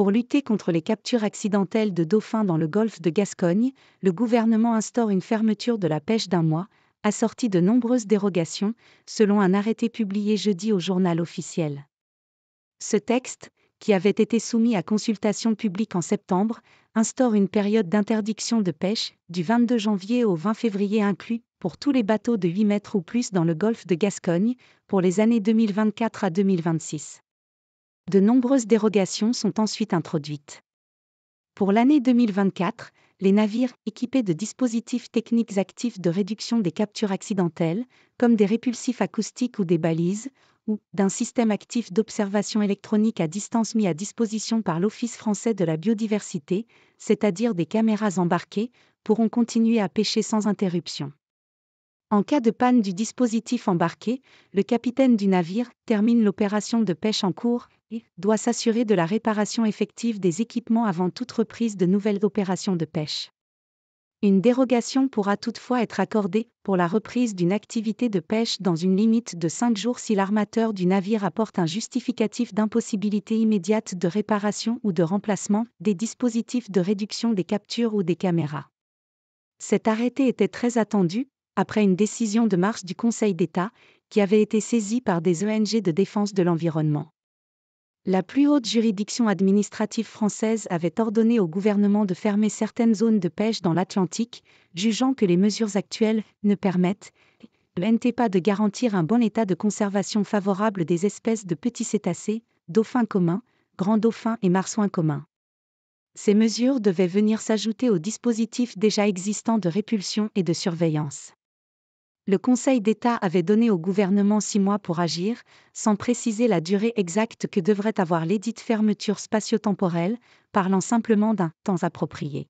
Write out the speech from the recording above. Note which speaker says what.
Speaker 1: Pour lutter contre les captures accidentelles de dauphins dans le golfe de Gascogne, le gouvernement instaure une fermeture de la pêche d'un mois, assortie de nombreuses dérogations, selon un arrêté publié jeudi au journal officiel. Ce texte, qui avait été soumis à consultation publique en septembre, instaure une période d'interdiction de pêche, du 22 janvier au 20 février inclus, pour tous les bateaux de 8 mètres ou plus dans le golfe de Gascogne, pour les années 2024 à 2026 de nombreuses dérogations sont ensuite introduites. Pour l'année 2024, les navires équipés de dispositifs techniques actifs de réduction des captures accidentelles, comme des répulsifs acoustiques ou des balises, ou d'un système actif d'observation électronique à distance mis à disposition par l'Office français de la biodiversité, c'est-à-dire des caméras embarquées, pourront continuer à pêcher sans interruption. En cas de panne du dispositif embarqué, le capitaine du navire termine l'opération de pêche en cours et doit s'assurer de la réparation effective des équipements avant toute reprise de nouvelles opérations de pêche. Une dérogation pourra toutefois être accordée pour la reprise d'une activité de pêche dans une limite de 5 jours si l'armateur du navire apporte un justificatif d'impossibilité immédiate de réparation ou de remplacement des dispositifs de réduction des captures ou des caméras. Cet arrêté était très attendu après une décision de mars du Conseil d'État, qui avait été saisie par des ONG de défense de l'environnement. La plus haute juridiction administrative française avait ordonné au gouvernement de fermer certaines zones de pêche dans l'Atlantique, jugeant que les mesures actuelles ne permettent le pas de garantir un bon état de conservation favorable des espèces de petits cétacés, dauphins communs, grands dauphins et marsouins communs. Ces mesures devaient venir s'ajouter aux dispositifs déjà existants de répulsion et de surveillance le Conseil d'État avait donné au gouvernement six mois pour agir, sans préciser la durée exacte que devrait avoir l'édite fermeture spatio-temporelle, parlant simplement d'un temps approprié.